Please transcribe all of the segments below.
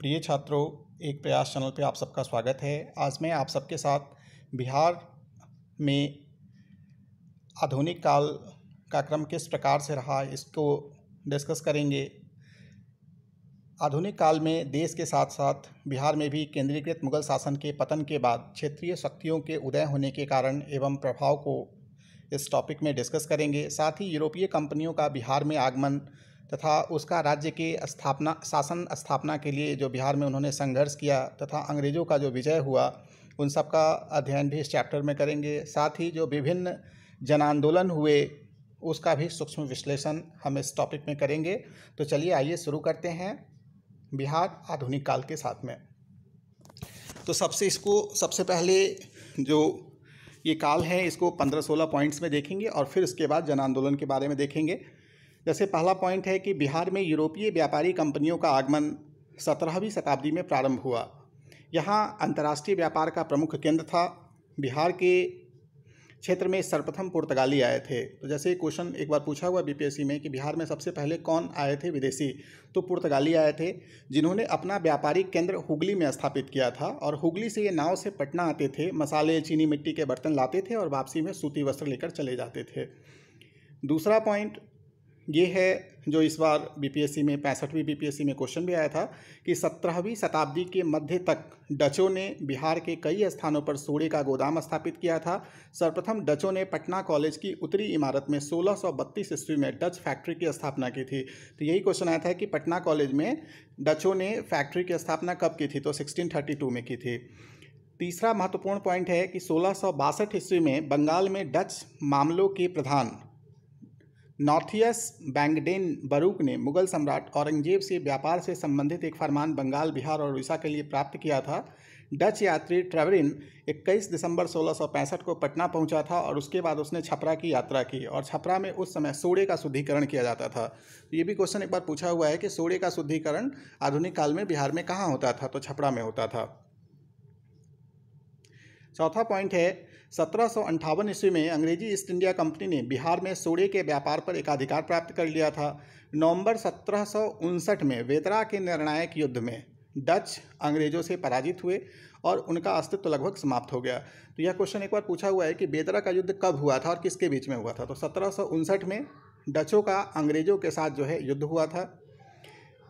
प्रिय छात्रों एक प्रयास चैनल पे आप सबका स्वागत है आज मैं आप सबके साथ बिहार में आधुनिक काल का क्रम किस प्रकार से रहा इसको डिस्कस करेंगे आधुनिक काल में देश के साथ साथ बिहार में भी केंद्रीकृत मुगल शासन के पतन के बाद क्षेत्रीय शक्तियों के उदय होने के कारण एवं प्रभाव को इस टॉपिक में डिस्कस करेंगे साथ ही यूरोपीय कंपनियों का बिहार में आगमन तथा उसका राज्य की स्थापना शासन स्थापना के लिए जो बिहार में उन्होंने संघर्ष किया तथा अंग्रेज़ों का जो विजय हुआ उन सब का अध्ययन भी इस चैप्टर में करेंगे साथ ही जो विभिन्न जन आंदोलन हुए उसका भी सूक्ष्म विश्लेषण हम इस टॉपिक में करेंगे तो चलिए आइए शुरू करते हैं बिहार आधुनिक काल के साथ में तो सबसे इसको सबसे पहले जो ये काल है इसको पंद्रह सोलह पॉइंट्स में देखेंगे और फिर उसके बाद जन आंदोलन के बारे में देखेंगे जैसे पहला पॉइंट है कि बिहार में यूरोपीय व्यापारी कंपनियों का आगमन सत्रहवीं शताब्दी में प्रारंभ हुआ यहाँ अंतर्राष्ट्रीय व्यापार का प्रमुख केंद्र था बिहार के क्षेत्र में सर्वप्रथम पुर्तगाली आए थे तो जैसे क्वेश्चन एक बार पूछा हुआ बीपीएससी में कि बिहार में सबसे पहले कौन आए थे विदेशी तो पुर्तगाली आए थे जिन्होंने अपना व्यापारिक केंद्र हुगली में स्थापित किया था और हुगली से ये नाव से पटना आते थे मसाले चीनी मिट्टी के बर्तन लाते थे और वापसी में सूती वस्त्र लेकर चले जाते थे दूसरा पॉइंट ये है जो इस बार बीपीएससी में पैंसठवीं बीपीएससी में क्वेश्चन भी आया था कि सत्रहवीं शताब्दी के मध्य तक डचों ने बिहार के कई स्थानों पर सोड़े का गोदाम स्थापित किया था सर्वप्रथम डचों ने पटना कॉलेज की उत्तरी इमारत में सोलह सौ बत्तीस ईस्वी में डच फैक्ट्री की स्थापना की थी तो यही क्वेश्चन आया था कि पटना कॉलेज में डचों ने फैक्ट्री की स्थापना कब की थी तो सिक्सटीन में की थी तीसरा महत्वपूर्ण पॉइंट है कि सोलह ईस्वी में बंगाल में डच मामलों के प्रधान नॉर्थियस बैंगडेन बरूक ने मुगल सम्राट औरंगजेब से व्यापार से संबंधित एक फरमान बंगाल बिहार और उड़ीसा के लिए प्राप्त किया था डच यात्री ट्रेवरिन 21 दिसंबर 1665 को पटना पहुंचा था और उसके बाद उसने छपरा की यात्रा की और छपरा में उस समय सोड़े का शुद्धिकरण किया जाता था तो ये भी क्वेश्चन एक बार पूछा हुआ है कि सोड़े का शुद्धिकरण आधुनिक काल में बिहार में कहाँ होता था तो छपरा में होता था चौथा पॉइंट है सत्रह ईस्वी में अंग्रेजी ईस्ट इंडिया कंपनी ने बिहार में सोड़े के व्यापार पर एकाधिकार प्राप्त कर लिया था नवंबर सत्रह में वेतरा के निर्णायक युद्ध में डच अंग्रेजों से पराजित हुए और उनका अस्तित्व तो लगभग समाप्त हो गया तो यह क्वेश्चन एक बार पूछा हुआ है कि बेदरा का युद्ध कब हुआ था और किसके बीच में हुआ था तो सत्रह में डचों का अंग्रेजों के साथ जो है युद्ध हुआ था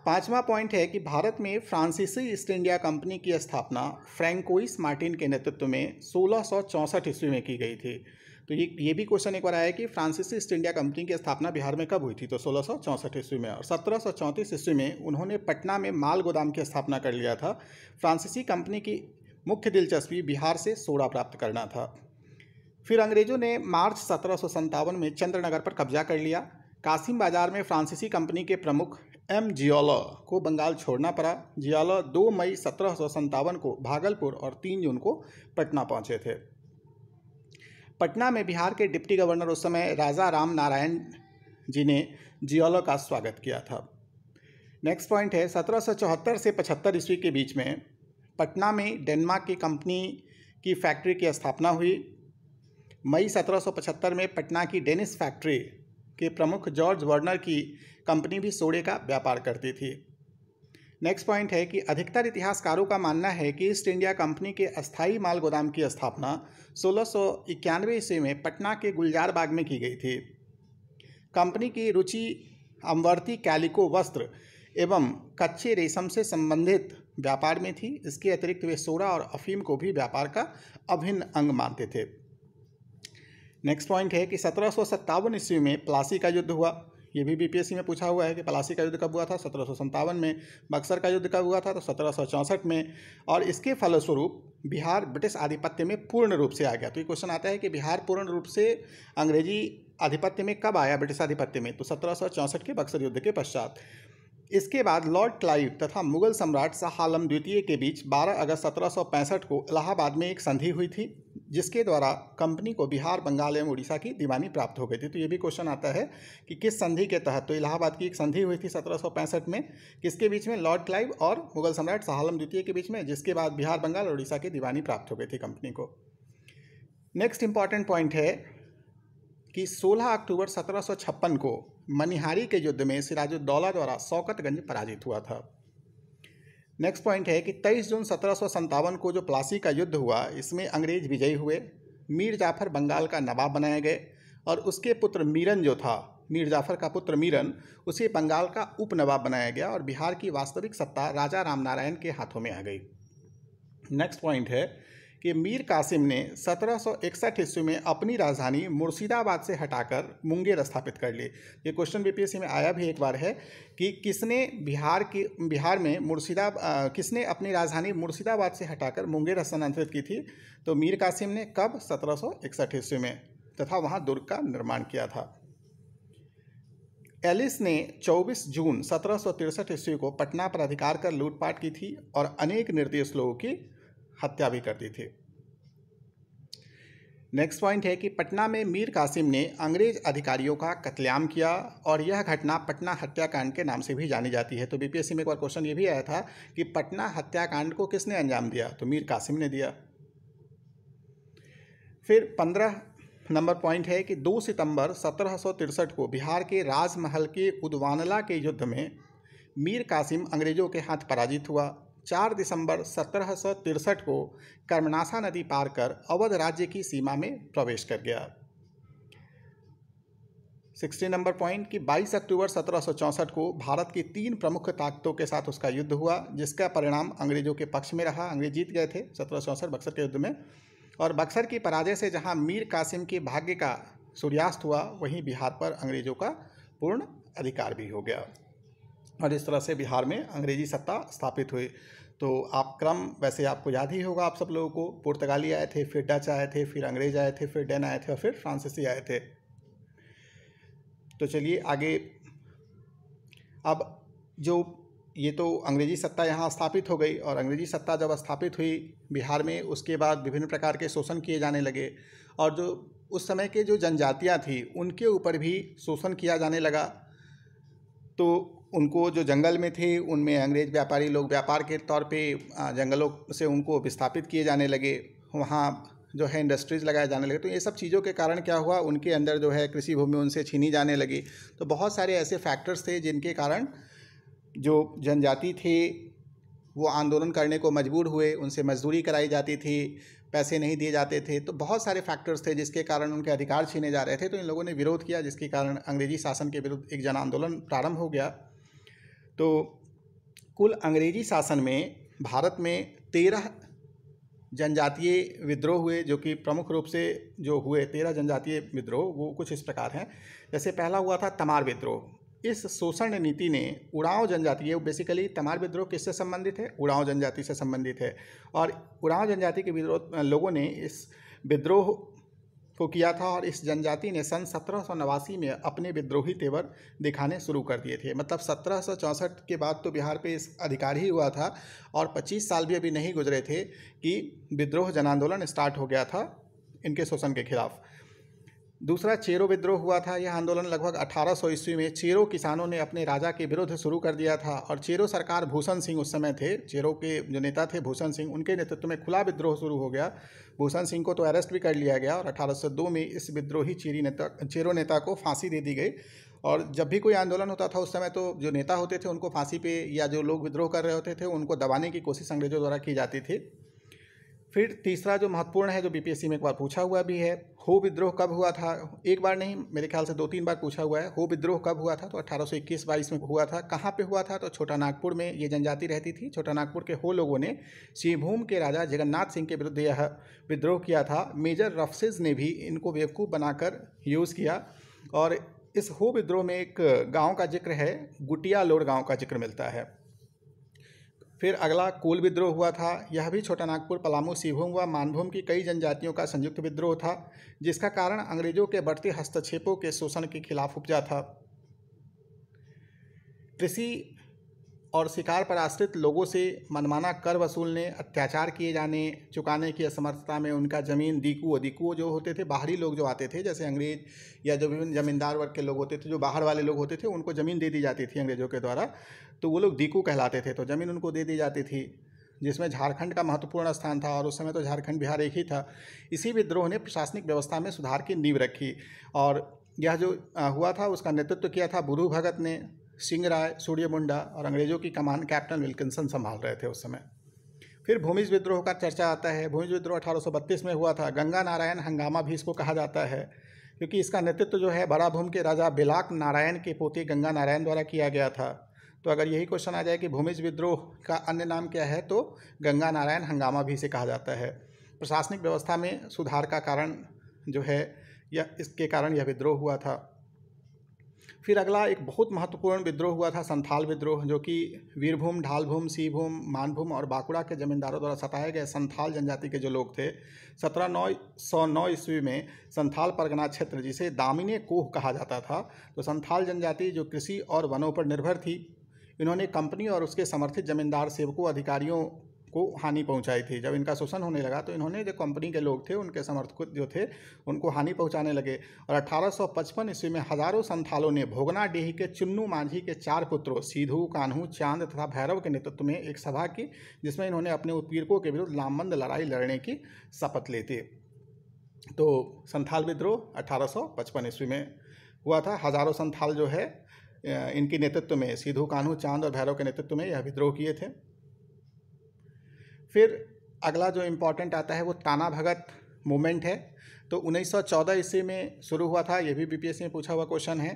पांचवा पॉइंट है कि भारत में फ्रांसीसी ईस्ट इंडिया कंपनी की स्थापना फ्रैंकोइस मार्टिन के नेतृत्व में सोलह ईस्वी में की गई थी तो ये ये भी क्वेश्चन एक बार आया कि फ्रांसीसी ईस्ट इंडिया कंपनी की स्थापना बिहार में कब हुई थी तो सोलह ईस्वी में और सत्रह ईस्वी में उन्होंने पटना में माल गोदाम की स्थापना कर लिया था फ्रांसीसी कंपनी की मुख्य दिलचस्पी बिहार से सोडा प्राप्त करना था फिर अंग्रेजों ने मार्च सत्रह में चंद्रनगर पर कब्जा कर लिया कासिम बाजार में फ्रांसीसी कंपनी के प्रमुख एम जियाला को बंगाल छोड़ना पड़ा जियाला 2 मई सत्रह को भागलपुर और 3 जून को पटना पहुंचे थे पटना में बिहार के डिप्टी गवर्नर उस समय राजा राम नारायण जी ने जियाला का स्वागत किया था नेक्स्ट पॉइंट है सत्रह से पचहत्तर ईस्वी के बीच में पटना में डेनमार्क की कंपनी की फैक्ट्री की स्थापना हुई मई 1775 में पटना की डेनिस फैक्ट्री के प्रमुख जॉर्ज वर्नर की कंपनी भी सोडे का व्यापार करती थी नेक्स्ट पॉइंट है कि अधिकतर इतिहासकारों का मानना है कि ईस्ट इंडिया कंपनी के अस्थाई माल गोदाम की स्थापना सोलह सौ ईस्वी में पटना के गुलजार बाग में की गई थी कंपनी की रुचि अमवर्ती कैलिको वस्त्र एवं कच्चे रेशम से संबंधित व्यापार में थी इसके अतिरिक्त वे सोडा और अफीम को भी व्यापार का अभिन्न अंग मानते थे नेक्स्ट पॉइंट है कि सत्रह सौ ईस्वी में प्लासी का युद्ध हुआ ये भी बीपीएससी में पूछा हुआ है कि पलासी का युद्ध कब हुआ था सत्रह में बक्सर का युद्ध कब हुआ था तो सत्रह में और इसके फलस्वरूप बिहार ब्रिटिश आधिपत्य में पूर्ण रूप से आ गया तो ये क्वेश्चन आता है कि बिहार पूर्ण रूप से अंग्रेजी आधिपत्य में कब आया ब्रिटिश आधिपत्य में तो सत्रह के बक्सर युद्ध के पश्चात इसके बाद लॉर्ड क्लाइव तथा मुगल सम्राट शाह आलम द्वितीय के बीच 12 अगस्त 1765 को इलाहाबाद में एक संधि हुई थी जिसके द्वारा कंपनी को बिहार बंगाल एवं उड़ीसा की दीवानी प्राप्त हो गई थी तो ये भी क्वेश्चन आता है कि किस संधि के तहत तो इलाहाबाद की एक संधि हुई थी 1765 में किसके बीच में लॉर्ड क्लाइव और मुगल सम्राट शाह आलम द्वितीय के बीच में जिसके बाद बिहार बंगाल और उड़ीसा की दीवानी प्राप्त हो गई थी कंपनी को नेक्स्ट इंपॉर्टेंट पॉइंट है कि 16 अक्टूबर सत्रह को मनिहारी के युद्ध में सिराजुद्दौला द्वारा शौकतगंज पराजित हुआ था नेक्स्ट पॉइंट है कि 23 जून सत्रह को जो प्लासी का युद्ध हुआ इसमें अंग्रेज विजयी हुए मीर जाफर बंगाल का नवाब बनाए गए और उसके पुत्र मीरन जो था मीर जाफर का पुत्र मीरन उसे बंगाल का उप नवाब बनाया गया और बिहार की वास्तविक सत्ता राजा रामनारायण के हाथों में आ गई नेक्स्ट पॉइंट है कि मीर कासिम ने सत्रह ईस्वी में अपनी राजधानी मुर्शिदाबाद से हटाकर मुंगेर स्थापित कर ली ये क्वेश्चन बीपीएससी में आया भी एक बार है कि किसने बिहार की बिहार में मुर्शिदा किसने अपनी राजधानी मुर्शिदाबाद से हटाकर मुंगेर स्थानांतरित की थी तो मीर कासिम ने कब सत्रह ईस्वी में तथा वहाँ दुर्ग का निर्माण किया था एलिस ने 24 जून सत्रह ईस्वी को पटना पर अधिकार कर लूटपाट की थी और अनेक निर्देश लोगों की हत्या भी कर दी थी नेक्स्ट पॉइंट है कि पटना में मीर कासिम ने अंग्रेज अधिकारियों का कत्लेम किया और यह घटना पटना हत्याकांड के नाम से भी जानी जाती है तो बीपीएससी में एक बार क्वेश्चन ये भी आया था कि पटना हत्याकांड को किसने अंजाम दिया तो मीर कासिम ने दिया फिर पंद्रह नंबर पॉइंट है कि दो सितंबर सत्रह को बिहार के राजमहल के उदवानला के युद्ध में मीर कासिम अंग्रेज़ों के हाथ पराजित हुआ चार दिसंबर सत्रह को कर्मनासा नदी पार कर अवध राज्य की सीमा में प्रवेश कर गया सिक्सटी नंबर पॉइंट कि 22 अक्टूबर सत्रह को भारत की तीन प्रमुख ताकतों के साथ उसका युद्ध हुआ जिसका परिणाम अंग्रेजों के पक्ष में रहा अंग्रेज जीत गए थे सत्रह बक्सर के युद्ध में और बक्सर की पराजय से जहां मीर कासिम के भाग्य का सूर्यास्त हुआ वहीं बिहार पर अंग्रेजों का पूर्ण अधिकार भी हो गया और इस तरह से बिहार में अंग्रेजी सत्ता स्थापित हुई तो आप क्रम वैसे आपको याद ही होगा आप सब लोगों को पुर्तगाली आए थे फिर डच आए थे फिर अंग्रेज आए थे फिर डेन आए थे और फिर फ्रांसीसी आए थे तो चलिए आगे अब जो ये तो अंग्रेजी सत्ता यहाँ स्थापित हो गई और अंग्रेजी सत्ता जब स्थापित हुई बिहार में उसके बाद विभिन्न प्रकार के शोषण किए जाने लगे और जो उस समय के जो जनजातियाँ थीं उनके ऊपर भी शोषण किया जाने लगा तो उनको जो जंगल में थे उनमें अंग्रेज व्यापारी लोग व्यापार के तौर पे जंगलों से उनको विस्थापित किए जाने लगे वहाँ जो है इंडस्ट्रीज़ लगाए जाने लगे तो ये सब चीज़ों के कारण क्या हुआ उनके अंदर जो है कृषि भूमि उनसे छीनी जाने लगी तो बहुत सारे ऐसे फैक्टर्स थे जिनके कारण जो जनजाति थे वो आंदोलन करने को मजबूर हुए उनसे मजदूरी कराई जाती थी पैसे नहीं दिए जाते थे तो बहुत सारे फैक्टर्स थे जिसके कारण उनके अधिकार छीने जा रहे थे तो इन लोगों ने विरोध किया जिसके कारण अंग्रेजी शासन के विरुद्ध एक जन आंदोलन प्रारंभ हो गया तो कुल अंग्रेजी शासन में भारत में तेरह जनजातीय विद्रोह हुए जो कि प्रमुख रूप से जो हुए तेरह जनजातीय विद्रोह वो कुछ इस प्रकार हैं जैसे पहला हुआ था तमार विद्रोह इस शोषण नीति ने उड़ाव जनजाति ये बेसिकली तमार विद्रोह किससे संबंधित है उड़ाव जनजाति से संबंधित है और उड़ाव जनजाति के विद्रोह लोगों ने इस विद्रोह को किया था और इस जनजाति ने सन सत्रह में अपने विद्रोही तेवर दिखाने शुरू कर दिए थे मतलब सत्रह के बाद तो बिहार पे इस अधिकार ही हुआ था और 25 साल भी अभी नहीं गुजरे थे कि विद्रोह जन आंदोलन स्टार्ट हो गया था इनके शोषण के खिलाफ़ दूसरा चेरो विद्रोह हुआ था यह आंदोलन लगभग अठारह सौ ईस्वी में चेरो किसानों ने अपने राजा के विरुद्ध शुरू कर दिया था और चेरो सरकार भूषण सिंह उस समय थे चेरो के जो नेता थे भूषण सिंह उनके नेतृत्व में खुला विद्रोह शुरू हो गया भूषण सिंह को तो अरेस्ट भी कर लिया गया और 1802 में इस विद्रोही चेरी नेता चेरो नेता को फांसी दे दी गई और जब भी कोई आंदोलन होता था उस समय तो जो नेता होते थे उनको फांसी पे या जो लोग विद्रोह कर रहे होते थे उनको दबाने की कोशिश अंग्रेजों द्वारा की जाती थी फिर तीसरा जो महत्वपूर्ण है जो बीपीएससी में एक बार पूछा हुआ भी है हो विद्रोह कब हुआ था एक बार नहीं मेरे ख्याल से दो तीन बार पूछा हुआ है हो विद्रोह कब हुआ था तो अठारह सौ इक्कीस बाईस में हुआ था कहाँ पे हुआ था तो छोटा नागपुर में ये जनजाति रहती थी छोटा नागपुर के हो लोगों ने सिंहभूम के राजा जगन्नाथ सिंह के विरुद्ध यह विद्रोह किया था मेजर रफ्सेज ने भी इनको बेवकूफ़ बनाकर यूज़ किया और इस हो विद्रोह में एक गाँव का जिक्र है गुटिया लोड गाँव का जिक्र मिलता है फिर अगला कुल विद्रोह हुआ था यह भी छोटा नागपुर पलामू सिंहभूम व मानभूम की कई जनजातियों का संयुक्त विद्रोह था जिसका कारण अंग्रेजों के बढ़ते हस्तक्षेपों के शोषण के खिलाफ उपजा था कृषि और शिकार पर आश्रित लोगों से मनमाना कर वसूलने अत्याचार किए जाने चुकाने की असमर्थता में उनका ज़मीन दीकू दीकुओ जो होते थे बाहरी लोग जो आते थे जैसे अंग्रेज या जो विभिन्न जमींदार वर्ग के लोग होते थे जो बाहर वाले लोग होते थे उनको ज़मीन दे दी जाती थी अंग्रेज़ों के द्वारा तो वो लोग दीकू कहलाते थे तो ज़मीन उनको दे दी जाती थी जिसमें झारखंड का महत्वपूर्ण स्थान था और उस समय तो झारखंड बिहार एक ही था इसी विद्रोह ने प्रशासनिक व्यवस्था में सुधार की नींव रखी और यह जो हुआ था उसका नेतृत्व किया था बुधू भगत ने सिंह राय सूर्य मुंडा और अंग्रेजों की कमान कैप्टन विल्किंसन संभाल रहे थे उस समय फिर भूमिज विद्रोह का चर्चा आता है भूमिज विद्रोह 1832 में हुआ था गंगा नारायण हंगामा भी इसको कहा जाता है क्योंकि इसका नेतृत्व जो है बराभूम के राजा बिलाक नारायण के पोते गंगा नारायण द्वारा किया गया था तो अगर यही क्वेश्चन आ जाए कि भूमिज विद्रोह का अन्य नाम क्या है तो गंगा नारायण हंगामा भी इसे कहा जाता है प्रशासनिक व्यवस्था में सुधार का कारण जो है यह इसके कारण यह विद्रोह हुआ था फिर अगला एक बहुत महत्वपूर्ण विद्रोह हुआ था संथाल विद्रोह जो कि वीरभूम ढालभूम सीभूम मानभूम और बांकुड़ा के जमींदारों द्वारा सताए गए संथाल जनजाति के जो लोग थे सत्रह नौ सौ नौ ईस्वी में संथाल परगना क्षेत्र जिसे दामिने कोह कहा जाता था तो संथाल जनजाति जो कृषि और वनों पर निर्भर थी इन्होंने कंपनी और उसके समर्थित जमींदार सेवकों अधिकारियों को हानि पहुंचाई थी जब इनका शोषण होने लगा तो इन्होंने जो कंपनी के लोग थे उनके समर्थक जो थे उनको हानि पहुंचाने लगे और 1855 ईस्वी में हजारों संथालों ने भोगनाडीह के चुन्नू मांझी के चार पुत्रों सीधू कान्हू चांद तथा भैरव के नेतृत्व में एक सभा की जिसमें इन्होंने अपने उत्पीड़कों के विरुद्ध लामबंद लड़ाई लड़ने की शपथ ली थी तो संथाल विद्रोह अठारह ईस्वी में हुआ था हजारों संथाल जो है इनके नेतृत्व में सीधू कान्हू चांद और भैरव के नेतृत्व में यह विद्रोह किए थे फिर अगला जो इम्पोर्टेंट आता है वो ताना भगत मूवमेंट है तो 1914 ईस्वी में शुरू हुआ था ये भी बीपीएससी में पूछा हुआ क्वेश्चन है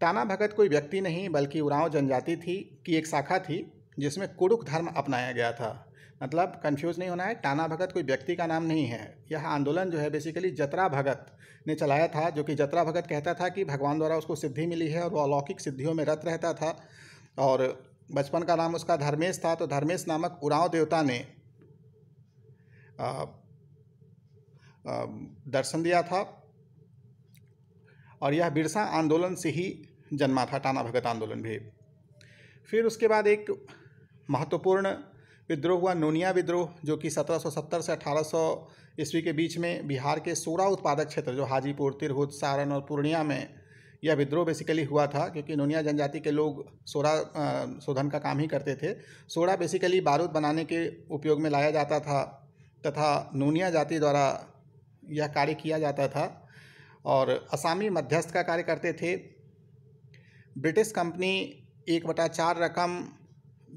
टाना भगत कोई व्यक्ति नहीं बल्कि उरांव जनजाति थी की एक शाखा थी जिसमें कुड़ुक धर्म अपनाया गया था मतलब कंफ्यूज नहीं होना है टाना भगत कोई व्यक्ति का नाम नहीं है यह आंदोलन जो है बेसिकली जतरा भगत ने चलाया था जो कि जतरा भगत कहता था कि भगवान द्वारा उसको सिद्धि मिली है और वो अलौकिक सिद्धियों में रत रहता था और बचपन का नाम उसका धर्मेश था तो धर्मेश नामक उरांव देवता ने दर्शन दिया था और यह बिरसा आंदोलन से ही जन्मा था टाना भगत आंदोलन भी फिर उसके बाद एक महत्वपूर्ण विद्रोह हुआ नोनिया विद्रोह जो कि 1770 से 1800 ईस्वी के बीच में बिहार के सोरा उत्पादक क्षेत्र जो हाजीपुर तिरहुत सारण और पूर्णिया में यह विद्रोह बेसिकली हुआ था क्योंकि नोनिया जनजाति के लोग सोरा शोधन का काम ही करते थे सोरा बेसिकली बारूद बनाने के उपयोग में लाया जाता था तथा नूनिया जाति द्वारा यह कार्य किया जाता था और असामी मध्यस्थ का कार्य करते थे ब्रिटिश कंपनी एक बटा चार रकम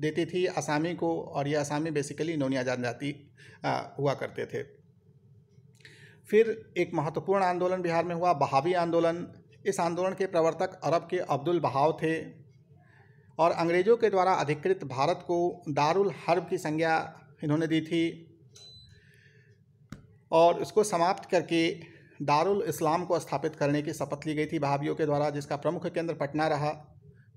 देती थी असामी को और यह असामी बेसिकली नोनिया जनजाति हुआ करते थे फिर एक महत्वपूर्ण आंदोलन बिहार में हुआ बहावी आंदोलन इस आंदोलन के प्रवर्तक अरब के अब्दुल बहाव थे और अंग्रेज़ों के द्वारा अधिकृत भारत को दारुल हर्ब की संज्ञा इन्होंने दी थी और इसको समाप्त करके दारुल इस्लाम को स्थापित करने की शपथ ली गई थी भाभीियों के द्वारा जिसका प्रमुख केंद्र पटना रहा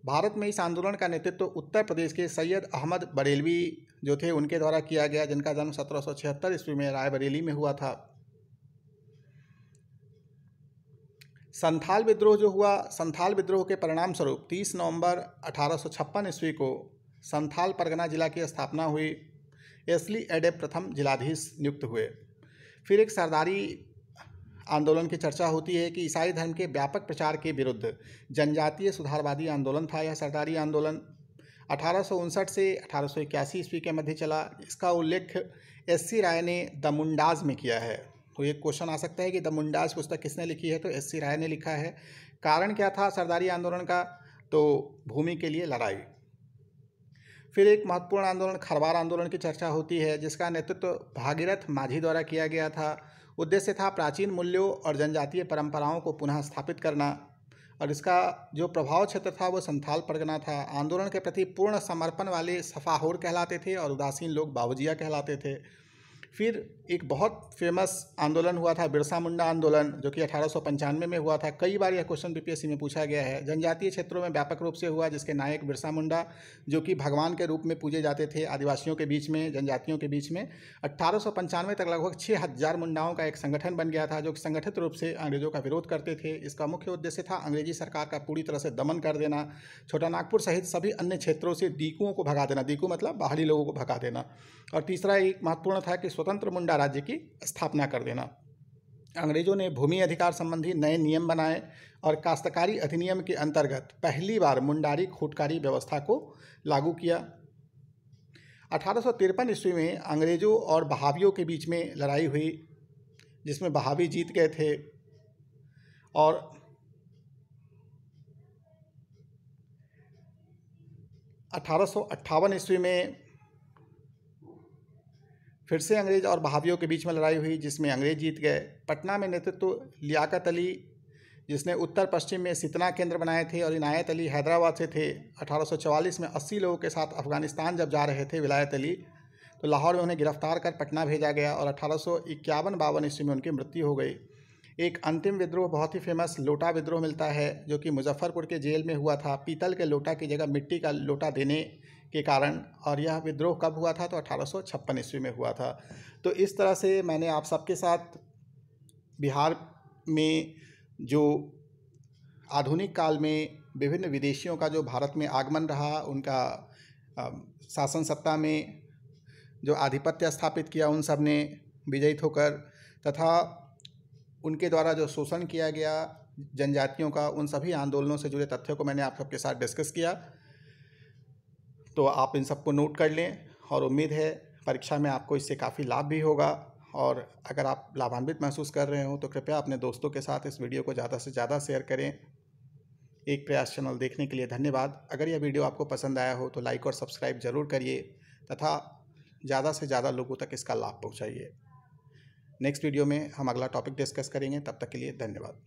भारत में इस आंदोलन का नेतृत्व उत्तर प्रदेश के सैयद अहमद बरेलवी जो थे उनके द्वारा किया गया जिनका जन्म सत्रह सौ छिहत्तर ईस्वी में रायबरेली में हुआ था संथाल विद्रोह जो हुआ संथाल विद्रोह के परिणाम स्वरूप 30 नवंबर 1856 ईस्वी को संथाल परगना जिला की स्थापना हुई एसली एडे प्रथम जिलाधीश नियुक्त हुए फिर एक सरदारी आंदोलन की चर्चा होती है कि ईसाई धर्म के व्यापक प्रचार के विरुद्ध जनजातीय सुधारवादी आंदोलन था यह सरदारी आंदोलन अठारह से अठारह ईस्वी के मध्य चला इसका उल्लेख एस सी राय ने द मुंडाज में किया है तो एक क्वेश्चन आ सकता है कि द मुंडाज पुस्तक किसने लिखी है तो एस सी राय ने लिखा है कारण क्या था सरदारी आंदोलन का तो भूमि के लिए लड़ाई फिर एक महत्वपूर्ण आंदोलन खरवार आंदोलन की चर्चा होती है जिसका नेतृत्व भागीरथ माझी द्वारा किया गया था उद्देश्य था प्राचीन मूल्यों और जनजातीय परंपराओं को पुनः स्थापित करना और इसका जो प्रभाव क्षेत्र था वो संथाल परगना था आंदोलन के प्रति पूर्ण समर्पण वाले सफाहोर कहलाते थे और उदासीन लोग बावजिया कहलाते थे फिर एक बहुत फेमस आंदोलन हुआ था बिरसा मुंडा आंदोलन जो कि अठारह में हुआ था कई बार यह क्वेश्चन बीपीएससी में पूछा गया है जनजातीय क्षेत्रों में व्यापक रूप से हुआ जिसके नायक बिरसा मुंडा जो कि भगवान के रूप में पूजे जाते थे आदिवासियों के बीच में जनजातियों के बीच में अट्ठारह तक लगभग छः हज़ार मुंडाओं का एक संगठन बन गया था जो संगठित रूप से अंग्रेजों का विरोध करते थे इसका मुख्य उद्देश्य था अंग्रेजी सरकार का पूरी तरह से दमन कर देना छोटा नागपुर सहित सभी अन्य क्षेत्रों से दीकुओं को भगा देना दीकू मतलब बाहरी लोगों को भगा देना और तीसरा एक महत्वपूर्ण था कि स्वतंत्र मुंडा राज्य की स्थापना कर देना अंग्रेजों ने भूमि अधिकार संबंधी नए नियम बनाए और काश्तकारी अधिनियम के अंतर्गत पहली बार मुंडारी खूटकारी व्यवस्था को लागू किया अठारह ईस्वी में अंग्रेजों और बहावियों के बीच में लड़ाई हुई जिसमें बहावी जीत गए थे और अठारह ईस्वी में फिर से अंग्रेज और बहावियों के बीच में लड़ाई हुई जिसमें अंग्रेज जीत गए पटना में नेतृत्व तो लियाकत अली जिसने उत्तर पश्चिम में सितना केंद्र बनाए थे और इनायत अली हैदराबाद से थे 1844 में 80 लोगों के साथ अफगानिस्तान जब जा रहे थे विलायत अली तो लाहौर में उन्हें गिरफ्तार कर पटना भेजा गया और अठारह सौ इक्यावन बावन ईस्वी में उनकी मृत्यु हो गई एक अंतिम विद्रोह बहुत ही फेमस लोटा विद्रोह मिलता है जो कि मुजफ्फरपुर के जेल में हुआ था पीतल के लोटा की जगह मिट्टी का लोटा देने के कारण और यह विद्रोह कब हुआ था तो अठारह ईस्वी में हुआ था तो इस तरह से मैंने आप सबके साथ बिहार में जो आधुनिक काल में विभिन्न विदेशियों का जो भारत में आगमन रहा उनका शासन सत्ता में जो आधिपत्य स्थापित किया उन सब ने विजयी होकर तथा उनके द्वारा जो शोषण किया गया जनजातियों का उन सभी आंदोलनों से जुड़े तथ्यों को मैंने आप सबके साथ डिस्कस किया तो आप इन सबको नोट कर लें और उम्मीद है परीक्षा में आपको इससे काफ़ी लाभ भी होगा और अगर आप लाभान्वित महसूस कर रहे हो तो कृपया अपने दोस्तों के साथ इस वीडियो को ज़्यादा से ज़्यादा शेयर करें एक प्रयास चैनल देखने के लिए धन्यवाद अगर यह वीडियो आपको पसंद आया हो तो लाइक और सब्सक्राइब ज़रूर करिए तथा ज़्यादा से ज़्यादा लोगों तक इसका लाभ पहुँचाइए नेक्स्ट वीडियो में हम अगला टॉपिक डिस्कस करेंगे तब तक के लिए धन्यवाद